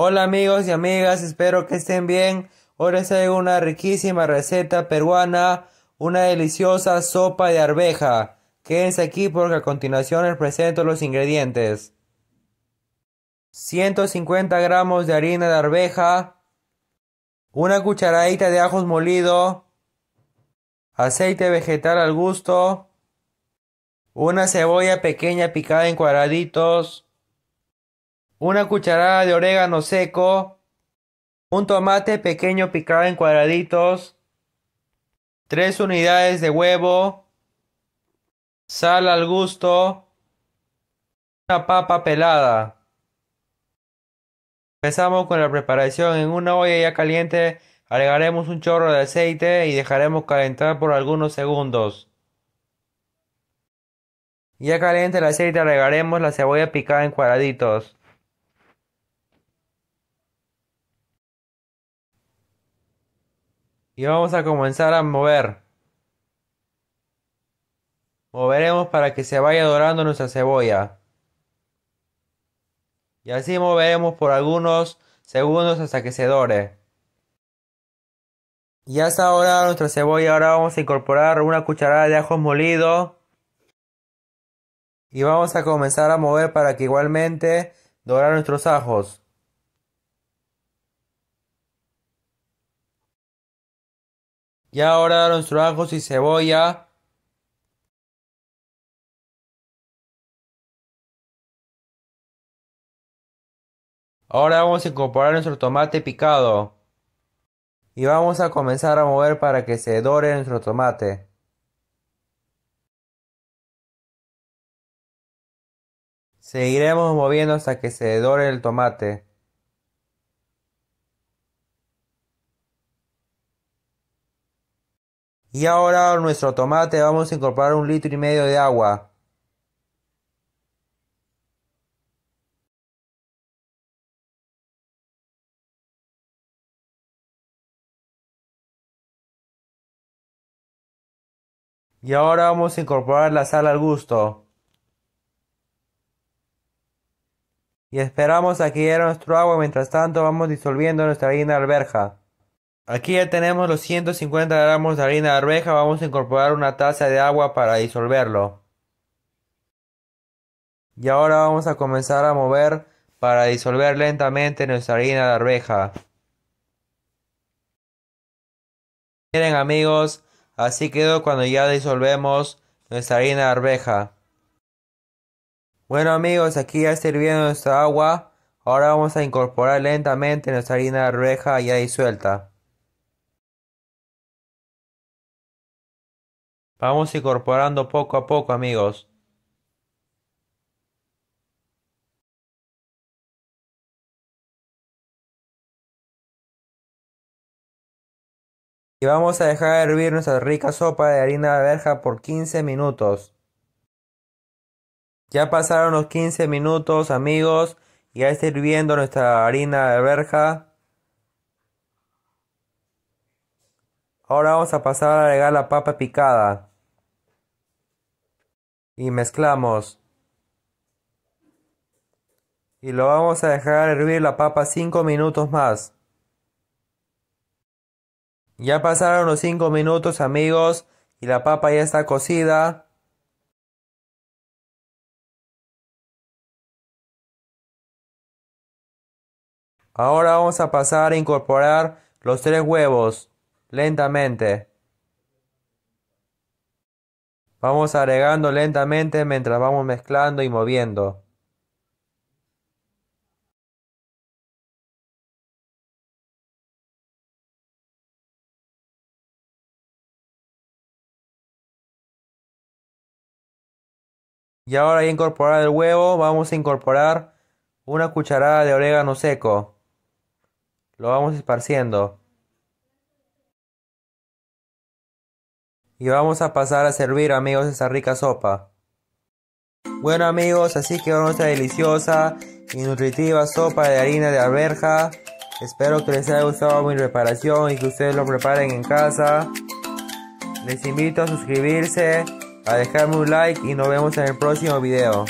Hola amigos y amigas, espero que estén bien. Hoy les traigo una riquísima receta peruana, una deliciosa sopa de arveja. Quédense aquí porque a continuación les presento los ingredientes. 150 gramos de harina de arveja, una cucharadita de ajos molido, aceite vegetal al gusto, una cebolla pequeña picada en cuadraditos, una cucharada de orégano seco, un tomate pequeño picado en cuadraditos, tres unidades de huevo, sal al gusto, una papa pelada. Empezamos con la preparación. En una olla ya caliente agregaremos un chorro de aceite y dejaremos calentar por algunos segundos. Ya caliente el aceite agregaremos la cebolla picada en cuadraditos. y vamos a comenzar a mover. Moveremos para que se vaya dorando nuestra cebolla. Y así moveremos por algunos segundos hasta que se dore. Y hasta ahora nuestra cebolla, ahora vamos a incorporar una cucharada de ajo molido. Y vamos a comenzar a mover para que igualmente dore nuestros ajos. Y ahora nuestros ajos y cebolla. Ahora vamos a incorporar nuestro tomate picado. Y vamos a comenzar a mover para que se dore nuestro tomate. Seguiremos moviendo hasta que se dore el tomate. Y ahora nuestro tomate vamos a incorporar un litro y medio de agua. Y ahora vamos a incorporar la sal al gusto. Y esperamos a que nuestro agua, mientras tanto vamos disolviendo nuestra harina de alberja. Aquí ya tenemos los 150 gramos de harina de arveja. Vamos a incorporar una taza de agua para disolverlo. Y ahora vamos a comenzar a mover para disolver lentamente nuestra harina de arveja. Miren amigos, así quedó cuando ya disolvemos nuestra harina de arveja. Bueno amigos, aquí ya está hirviendo nuestra agua. Ahora vamos a incorporar lentamente nuestra harina de arveja ya disuelta. Vamos incorporando poco a poco, amigos. Y vamos a dejar hervir nuestra rica sopa de harina de verja por 15 minutos. Ya pasaron los 15 minutos, amigos. Ya está hirviendo nuestra harina de verja. Ahora vamos a pasar a agregar la papa picada y mezclamos. Y lo vamos a dejar hervir la papa 5 minutos más. Ya pasaron los 5 minutos amigos y la papa ya está cocida. Ahora vamos a pasar a incorporar los tres huevos lentamente. Vamos agregando lentamente mientras vamos mezclando y moviendo. Y ahora ya incorporar el huevo, vamos a incorporar una cucharada de orégano seco. Lo vamos esparciendo. Y vamos a pasar a servir amigos esta rica sopa. Bueno amigos, así quedó nuestra deliciosa y nutritiva sopa de harina de alberja. Espero que les haya gustado mi reparación y que ustedes lo preparen en casa. Les invito a suscribirse, a dejarme un like y nos vemos en el próximo video.